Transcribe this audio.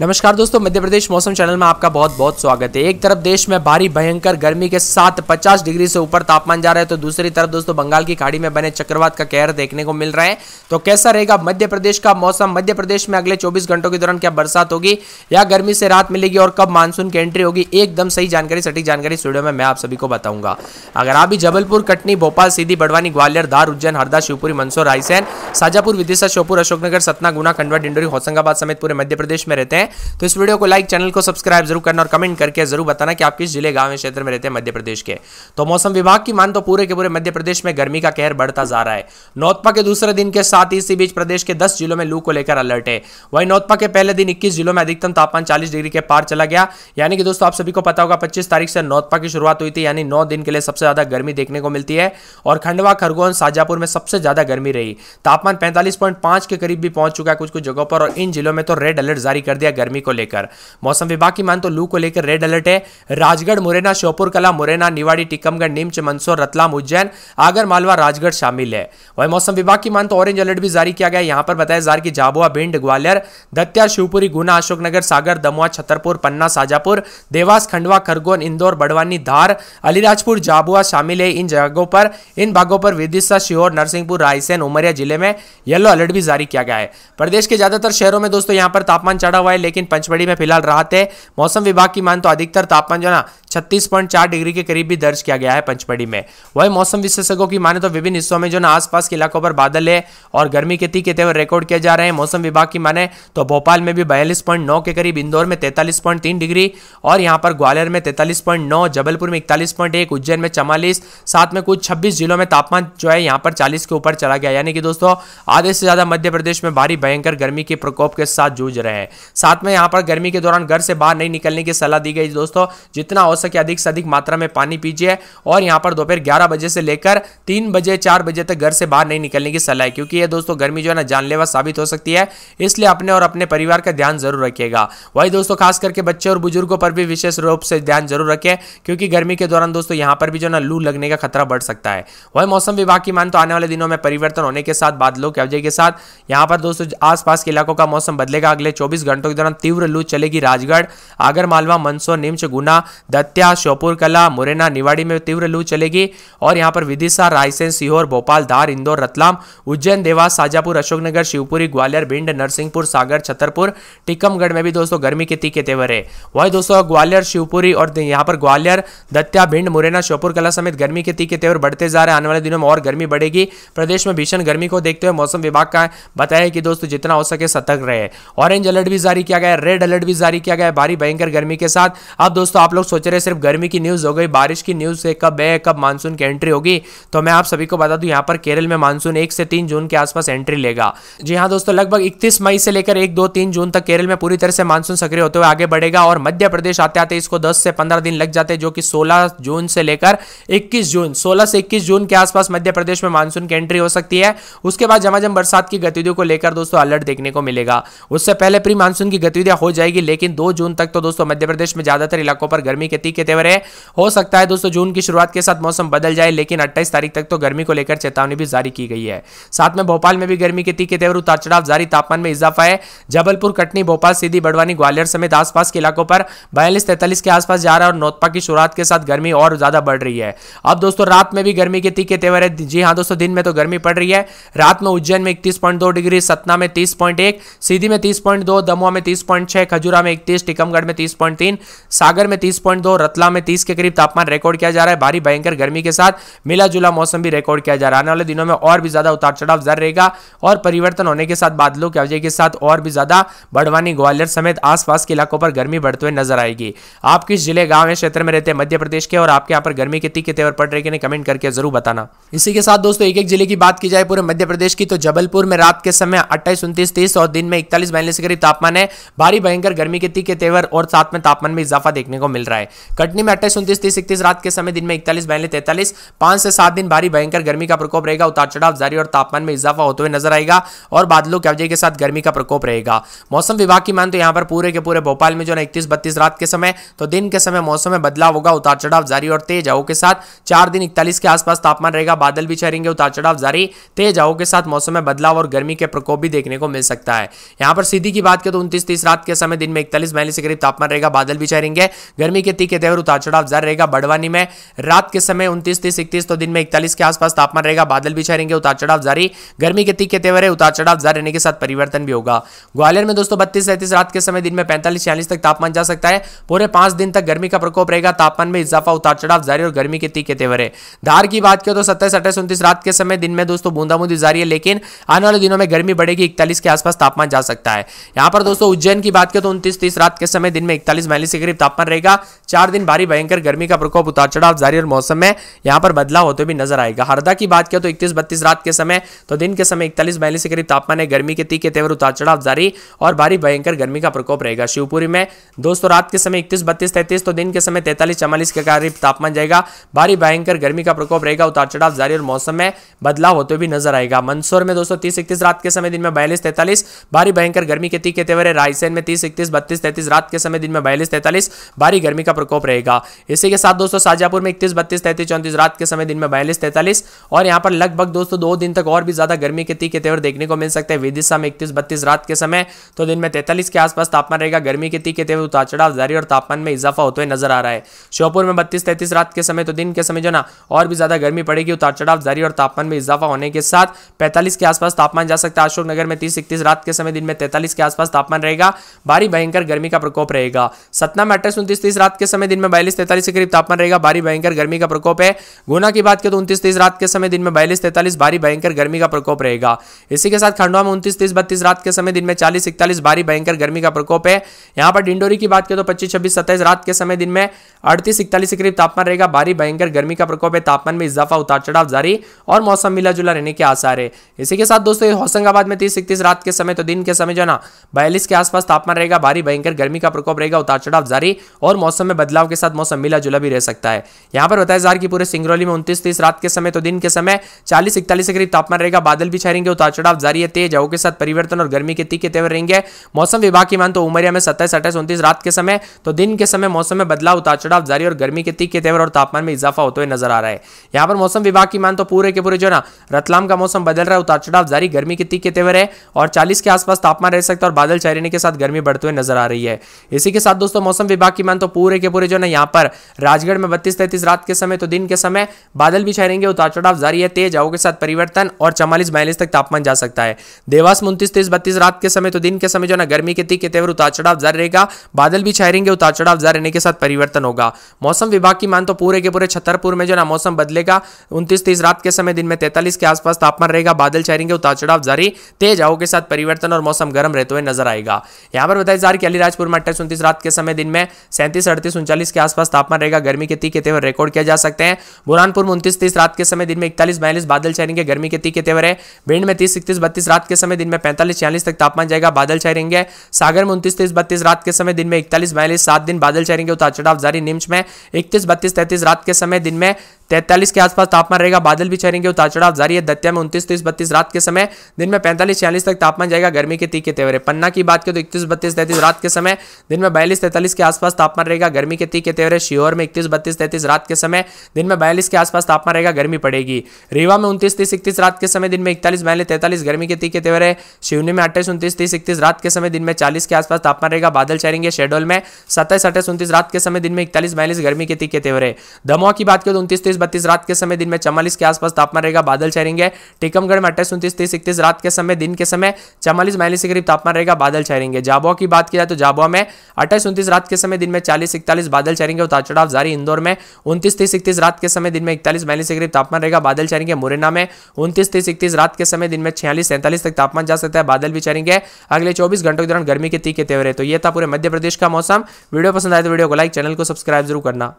नमस्कार दोस्तों मध्य प्रदेश मौसम चैनल में आपका बहुत बहुत स्वागत है एक तरफ देश में भारी भयंकर गर्मी के साथ 50 डिग्री से ऊपर तापमान जा रहा है तो दूसरी तरफ दोस्तों बंगाल की खाड़ी में बने चक्रवात का कहर देखने को मिल रहा है तो कैसा रहेगा मध्य प्रदेश का मौसम मध्य प्रदेश में अगले चौबीस घंटों के दौरान क्या बरसात होगी या गर्मी से राहत मिलेगी और कब मानसून की एंट्री होगी एकदम सही जानकारी सटीक जानकारी स्टूडियो में मैं आप सभी को बताऊंगा अगर आप भी जबलपुर कटनी भोपाल सीधी बड़वानी ग्वालियर धार उज्जैन हरदा शिवपुरी मंदसौर रायसेन साजापुर विदिशा श्योपुर अशोकनगर सतना गुना खंडवा डिंडोरी होशंगाबाद समेत पूरे मध्य प्रदेश में रहते हैं हैं तो इस वीडियो को लाइक चैनल को सब्सक्राइब जरूर करना और कमेंट करके जरूर बताना कि आप किस जिले गांव क्षेत्र में रहते हैं मध्य प्रदेश के तो मौसम विभाग की मान तो पूरे के पूरे मध्य प्रदेश में गर्मी का कहर बढ़ता जा रहा है नौतपा के दूसरे दिन के साथ इसी बीच प्रदेश के दस जिलों में लू को लेकर अलर्ट है वहीं नौतपा के पहले दिन इक्कीस जिलों में अधिकतम तापमान चालीस डिग्री के पार चला गया यानी कि दोस्तों आप सभी को पता होगा पच्चीस तारीख से नौतपा की शुरुआत हुई थी यानी नौ दिन के लिए सबसे ज्यादा गर्मी देखने को मिलती है और खंडवा खरगोन साजापुर में सबसे ज्यादा गर्मी रही तापमान पैंतालीस के करीब भी पहुंच चुका है कुछ कुछ जगहों पर और इन जिलों में तो रेड अलर्ट जारी कर दिया है गर्मी को लेकर मौसम विभाग की मान तो लू को लेकर रेड अलर्ट है राजगढ़ मुरैना श्योपुर कला मुरैना निवाड़ी टीकमगढ़ नीमच मंदसौर रतलाम उज्जैन आगर मालवा राजगढ़ शामिल है वही मौसम विभाग की मान तो ऑरेंज अलर्ट भी जारी किया गया यहां पर बताया जा रहा कि झाबुआ भिंड ग्वालियर दत्या शिवपुरी गुना अशोकनगर सागर दमुआ छतरपुर पन्ना साजापुर देवास खंडवा खरगोन इंदौर बड़वानी धार अलीराजपुर झाबुआ शामिल है इन जगहों पर इन भागों पर विदिशा शिहोर नरसिंहपुर रायसेन उमरिया जिले में येलो अलर्ट भी जारी किया गया है प्रदेश के ज्यादातर शहरों में दोस्तों यहां पर तापमान चढ़ा हुआ है लेकिन पंचमढ़ी में फिलहाल राहत है मौसम विभाग की मान तो अधिकतर तापमान जो ना छत्तीस पॉइंट चार डिग्री के करीब भी दर्ज किया गया है पंचमढ़ी में वही मौसम विशेषज्ञों की माने तो विभिन्न हिस्सों में जो ना आसपास के इलाकों पर बादल है और गर्मी के तीखे तेवर रिकॉर्ड किए जा रहे हैं मौसम विभाग की माने तो भोपाल में भी बयालीस पॉइंट नौ के करीब इंदौर में तैतालीस पॉइंट तीन डिग्री और यहाँ पर ग्वालियर में तैतालीस पॉइंट नौ जबलपुर में इकतालीस पॉइंट एक उज्जैन में चवालीस साथ में कुछ छब्बीस जिलों में तापमान जो है यहाँ पर चालीस के ऊपर चला गया यानी कि दोस्तों आधे से ज्यादा मध्य प्रदेश में भारी भयंकर गर्मी के प्रकोप के साथ जूझ रहे हैं साथ में यहाँ पर गर्मी के दौरान घर से बाहर नहीं निकलने की सलाह दी गई दोस्तों जितना हो सके अधिक से अधिक मात्रा में पानी पीजिए और यहाँ पर दोपहर ग्यारह बजे से लेकर तीन बजे चार बजे तक घर से बाहर नहीं निकलने की सलाह है क्योंकि ये दोस्तों गर्मी जो है ना जानलेवा साबित हो सकती है इसलिए अपने और अपने परिवार का ध्यान जरूर रखिएगा वही दोस्तों खास करके बच्चे और बुजुर्गों पर भी विशेष रूप से ध्यान जरूर रखें क्योंकि गर्मी के दौरान दोस्तों यहाँ पर भी जो ना लू लगने का खतरा बढ़ सकता है वही मौसम विभाग की मान तो आने वाले दिनों में परिवर्तन होने के साथ बादलों के अवजय के साथ यहाँ पर दोस्तों आसपास के इलाकों का मौसम बदलेगा अगले चौबीस घंटों के दौरान तीव्र लू चलेगी राजगढ़ आगर मालवा मंदसौर नीमच गुना दत्त हत्या श्योपुर कला मुरैना निवाड़ी में तीव्र लू चलेगी और यहाँ पर विदिशा रायसेन सीहोर भोपाल धार इंदौर रतलाम उज्जैन देवास साजापुर अशोकनगर शिवपुरी ग्वालियर भिंड नरसिंहपुर सागर छतरपुर टीकमगढ़ में भी दोस्तों गर्मी के तीखे तेवर है वही दोस्तों ग्वालियर शिवपुरी और यहाँ पर ग्वालियर दत्या भिंड मुरैना श्योपुर कला समेत गर्मी के तीखे तेवर बढ़ते जा रहे हैं आने वाले दिनों में और गर्मी बढ़ेगी प्रदेश में भीषण गर्मी को देखते हुए मौसम विभाग का बताया कि दोस्तों जितना हो सके सतर्क रहे ऑरेंज अलर्ट भी जारी किया गया रेड अलर्ट भी जारी किया गया भारी भयंकर गर्मी के साथ अब दोस्तों आप लोग सोच रहे तरह सिर्फ गर्मी की न्यूज़ हो गई बारिश की न्यूज़ से कब है कब मानसून की एंट्री होगी तो मैं आप सभी को बता दूं यहाँ पर केरल में मानसून एक से तीन जून के आसपास एंट्री लेगा जी हाँ दोस्तों लगभग इकतीस मई से लेकर एक दो तीन जून तक केरल में पूरी तरह से मानसून सक्रिय होते हुए आगे बढ़ेगा और मध्य प्रदेश आते आते इसको दस से पंद्रह दिन लग जाते जो कि सोलह जून से लेकर इक्कीस जून सोलह से इक्कीस जून के आसपास मध्य प्रदेश में मानसून की एंट्री हो सकती है उसके बाद जमाजम बरसात की गतिविधियों को लेकर दोस्तों अलर्ट देखने को मिलेगा उससे पहले प्री मानसून की गतिविधियां हो जाएगी लेकिन दो जून तक तो दोस्तों मध्य प्रदेश में ज्यादातर इलाकों पर गर्मी के खेती के तेवर है हो सकता है दोस्तों जून की शुरुआत के साथ मौसम बदल जाए लेकिन अट्ठाईस तारीख तक तो गर्मी को लेकर चेतावनी भी जारी की गई है साथ में भोपाल में भी गर्मी के तीखे तेवर उतार चढ़ाव जारी तापमान में इजाफा है जबलपुर कटनी भोपाल सीधी बड़वानी ग्वालियर समेत आसपास के इलाकों पर बयालीस तैतालीस के आसपास जा रहा है और नोतपा की शुरुआत के साथ गर्मी और ज्यादा बढ़ रही है अब दोस्तों रात में भी गर्मी के तीखे तेवर है जी हाँ दोस्तों दिन में तो गर्मी पड़ रही है रात में उज्जैन में इकतीस डिग्री सतना में तीस सीधी में तीस दमुआ में तीस खजुरा में इकतीस टीकमगढ़ में तीस सागर में तीस दो रतला में तीस के करीब तापमान रिकॉर्ड किया जा रहा है भारी भयंकर गर्मी के साथ मिला जुला मौसम भी रिकॉर्ड किया जा रहा है आने वाले दिनों में और भी ज्यादा उतार चढ़ाव जर रहेगा और परिवर्तन होने के साथ बादलों की अवजय के साथ और भी ज्यादा बड़वानी ग्वालियर समेत आसपास के इलाकों पर गर्मी बढ़ते हुए नजर आएगी आप किस जिले गांव या क्षेत्र में रहते हैं मध्य प्रदेश के और आपके यहाँ पर गर्मी कितनी के तेवर पड़ रहे कि कमेंट करके जरूर बताना इसी के साथ दोस्तों एक एक जिले की बात की जाए पूरे मध्य प्रदेश की तो जबलपुर में रात के समय अट्ठाईस उन्तीस तीस और दिन में इकतालीस बयालीस के करीब तापमान है भारी भयंकर गर्मी के तीखे तेवर और साथ में तापमान में इजाफा देखने को मिल रहा है कटनी में अट्ठाईस उन्तीस तीस इकतीस रात के समय दिन में इकतालीस बयालीस तैतालीस पांच से सात दिन भारी भयंकर गर्मी का प्रकोप रहेगा उतार चढ़ाव जारी और तापमान में इजाफा होते हुए नजर आएगा और बादलों के अवजय के साथ गर्मी का प्रकोप रहेगा मौसम विभाग की मान तो यहाँ पर पूरे के पूरे भोपाल में जो है इकतीस बत्तीस रात के समय तो दिन के समय मौसम में बदलाव होगा उतार चढ़ाव जारी और तेज हवा के साथ चार दिन इकतालीस के आसपास तापमान रहेगा बादल भी छहरेंगे उतार चढ़ाव जारी तेज आओ के साथ मौसम में बदलाव और गर्मी के प्रकोप भी देखने को मिल सकता है यहाँ पर सीधी की बात करें तो उनतीस तीस रात के समय दिन में इकतालीस बयालीस के करीब तापमान रहेगा बादल भी छहरेंगे गर्मी के तीखे के तेवर उतार चढ़ाव जारी रहेगा बड़वानी में रात के समय उन्तीस तीस इकतीस तो दिन में इकतालीस के आसपास तापमान रहेगा बादल भी छाएंगे उतार चढ़ाव जारी गर्मी के तीखे तेवर है उतार चढ़ाव जारी रहने के साथ परिवर्तन भी होगा ग्वालियर में दोस्तों बत्तीस सैंतीस रात के समय दिन में पैंतालीस छियालीस तक तापमान जा सकता है पूरे पांच दिन तक गर्मी का प्रकोप रहेगा तापमान में इजाफा उतार चढ़ाव जारी और गर्मी के तीखे तेवर है धार की बात करें तो सत्ताईस अट्ठाईस उन्तीस रात के समय दिन में दोस्तों बूंदाबूंदी जारी है लेकिन आने वाले दिनों में गर्मी बढ़ेगी इकतालीस के आसपास तापमान जा सकता है यहाँ पर दोस्तों उज्जैन की बात करें तो उन्तीस तीस रात के समय दिन में इकतालीस बयालीस के करीब तापमान रहेगा चार चार दिन भारी भयंकर गर्मी का प्रकोप उतार चढ़ाव जारी और मौसम में यहाँ पर बदलाव होते भी नजर आएगा हरदा की बात किया तो इकतीस बत्तीस रात के समय तो दिन के समय इकतालीस बयालीस के करीब तापमान है गर्मी के तीखे तेवर उतार चढ़ाव जारी और भारी भयंकर गर्मी का प्रकोप रहेगा शिवपुरी में दोस्तों रात के समय इकतीस बत्तीस तैतीस तो दिन के समय तैतालीस चवालीस के करीब तापमान जाएगा भारी भयंकर गर्मी का प्रकोप रहेगा उतार चढ़ाव जारी और मौसम में बदलाव होते भी नजर आएगा मंदसौर में दोस्तों तीस इकतीस रात के समय दिन में बयालीस तैतालीस भारी भयंकर गर्मी के तीखे तेवर है रायसेन में तीस इकतीस बत्तीस तैतीस रात के समय दिन में बयालीस तैतालीस भारी गर्मी का प्रकोप प्रकोप रहेगा इसी के साथ दोस्तों साजापुर में इकतीस बत्तीस तैतीस चौंतीस रात के समय दिन में बयालीस तैतालीस और यहाँ पर लगभग दोस्तों दो दिन तक और भी ज्यादा गर्मी के तीखे तेवर देखने को मिल सकते हैं विदिशा में इकतीस बत्तीस रात के समय तो दिन में तैतालीस के आसपास तापमान रहेगा गर्मी के तीखे तेवर उतार चढ़ाव जारी और तापमान में इजाफा होते हुए नजर आ रहा है श्योपुर में बत्तीस तैतीस रात के समय तो दिन के समय जो ना और भी ज्यादा गर्मी पड़ेगी उतार चढ़ाव जारी और तापमान में इजाफा होने के साथ पैंतालीस के आसपास तापमान जा सकता है अशोकनगर में तीस इकतीस रात के समय दिन में तैतालीस के आसपास तापमान रहेगा भारी भयंकर गर्मी का प्रकोप रहेगा सतना में अट्ठाईस उन्तीस तीस रात के समय समय दिन में बयालीस तैतालीस के करीब तापमान रहेगा भारी भयंकर गर्मी का प्रकोप है गुना की बात करें तो उनतीस तीस रात के समय दिन में बयालीस तैतालीस भारी भयंकर गर्मी का प्रकोप रहेगा इसी के साथ खंडवा में उनतीस तीस बत्तीस रात के समय दिन में चालीस इकतालीस भारी भयंकर गर्मी का प्रकोप है यहाँ पर डिंडोरी की बात करें तो पच्चीस छब्बीस सत्ताईस रात के समय दिन में अड़तीस इकतालीस के करीब तापमान रहेगा भारी भयंकर गर्मी का प्रकोप है तापमान में इजाफा उतार चढ़ाव जारी और मौसम मिला जुला रहने के आसार है इसी के साथ दोस्तों होशंगाबाद में तीस इकतीस रात के समय तो दिन के समय जो ना बयालीस के आसपास तापमान रहेगा भारी भयंकर गर्मी का प्रकोप रहेगा उतार चढ़ाव जारी और मौसम में बदलाव के साथ मौसम मिला जुला भी रह सकता है यहाँ पर बताया जा रहा कि पूरे सिंगरौली में उन्तीस तीस रात के समय तो दिन के समय चालीस इकतालीस के करीब तापमान रहेगा बादल भी छाएंगे उतार चढ़ाव जारी है तेज हवा के साथ परिवर्तन और गर्मी के तीखे तेवर रहेंगे मौसम विभाग की मान तो उमरिया में सत्ताईस अट्ठाईस उन्तीस रात के समय तो दिन के समय मौसम में बदलाव उतार चढ़ाव जारी और गर्मी के तीखे तेवर और तापमान में इजाफा होते हुए नजर आ रहा है यहाँ पर मौसम विभाग की मान तो पूरे के पूरे जो ना रतलाम का मौसम बदल रहा है उतार चढ़ाव जारी गर्मी के तीखे तेवर है और चालीस के आसपास तापमान रह सकता है और बादल छाए के साथ गर्मी बढ़ते हुए नजर आ रही है इसी के साथ दोस्तों मौसम विभाग की मान तो पूरे के पूरे जो है यहाँ पर राजगढ़ में बत्तीस तैतीस रात के समय तो दिन के समय बादल भी छाए रहेंगे उतार चढ़ाव जारी है तेज हवा के साथ परिवर्तन और चवालीस बयालीस तक तापमान जा सकता है देवास में उन्तीस तेईस बत्तीस रात के समय तो दिन के समय जो ना गर्मी के ती के तेवर उतार चढ़ाव जारी रहेगा बादल भी छाए रहेंगे उतार चढ़ाव जारी रहने के साथ परिवर्तन होगा मौसम विभाग की मान तो पूरे के पूरे छतरपुर में जो ना मौसम बदलेगा उनतीस तीस रात के समय दिन में तैतालीस के आसपास तापमान रहेगा बादल छाए रहेंगे उतार चढ़ाव जारी तेज हवा के साथ परिवर्तन और मौसम गर्म रहते हुए नजर आएगा यहाँ पर बताया जा रहा है कि अलीराजपुर में अट्ठाईस उन्तीस रात के समय दिन में सैंतीस अड़तीस उनचालीस के आसपास तापमान रहेगा गर्मी के तीखे तेवर रिकॉर्ड किया जा सकते हैं बुरानपुर में उनतीस तीस रात के समय दिन में इकतालीस बयालीस बादल छाएंगे गर्मी के तीखे तेवर है भिंड में तीस इकतीस बत्तीस रात के समय दिन में पैंतालीस छियालीस तक तापमान जाएगा बादल छाए रहेंगे सागर में उनतीस तीस बत्तीस रात के समय दिन में इकतालीस बयालीस सात दिन बादल छाएंगे उतार चढ़ाव जारी नीम्स में इकतीस बत्तीस तैतीस रात के समय दिन में तैतालीस के आसपास तापमान रहेगा बादल भी छरेंगे उतार चढ़ाव जारी है दत्या में उनतीस तीस बत्तीस रात के समय दिन में पैंतालीस छियालीस तक तापमान जाएगा गर्मी के तीखे तेवर है पन्ना की बात करें तो इकतीस बत्तीस तैतीस रात के समय दिन में बयालीस तैतालीस के आसपास तापमान रहेगा गर्मी गर्मी के तीखे तेवरे शियोर में इकतीस बत्तीस तैतीस रात के समय दिन में बयालीस के आसपास तापमान रहेगा गर्मी पड़ेगी रीवा में उनतीस तीस इकतीस रात के समय दिन में इकतालीस बयालीस तैतालीस गर्मी के तीखे तेवरे शिवनी में अट्ठाईस उन्तीस तीस इकतीस रात के समय दिन में चालीस के आसपास तापमान रहेगा बादल छाएंगे शेडोल में सत्ताईस अट्ठाईस उन्तीस रात के समय दिन में इकतालीस बयालीस गर्मी के तीखे तेवरे दमोह की बात करें तो उनतीस तीस बत्तीस रात के समय दिन में चवालीस के आसपास तापमान रहेगा बादल छाएंगे टीकमगढ़ में अट्ठाईस उन्तीस तीस इकतीस रात के समय दिन के समय चवालीस बयालीस के करीब तापमान रहेगा बादल छाएंगे जाबुआ की बात की जाए तो जाबुआ में अट्ठाईस उन्तीस रात के समय दिन में चालीस इकतालीस चौवालीस बादल छाएंगे उतार चढ़ाव जारी इंदौर में उनतीस तीस इकतीस रात के समय दिन में इकतालीस बयालीस के करीब तापमान रहेगा बादल छाएंगे मुरैना में उनतीस तीस इकतीस रात के समय दिन में छियालीस सैंतालीस तक तापमान जा सकता है बादल भी छाएंगे अगले चौबीस घंटों के दौरान गर्मी के तीखे तेवर है तो यह था पूरे मध्य प्रदेश का मौसम वीडियो पसंद आए तो वीडियो को लाइक चैनल को सब्सक्राइब जरूर करना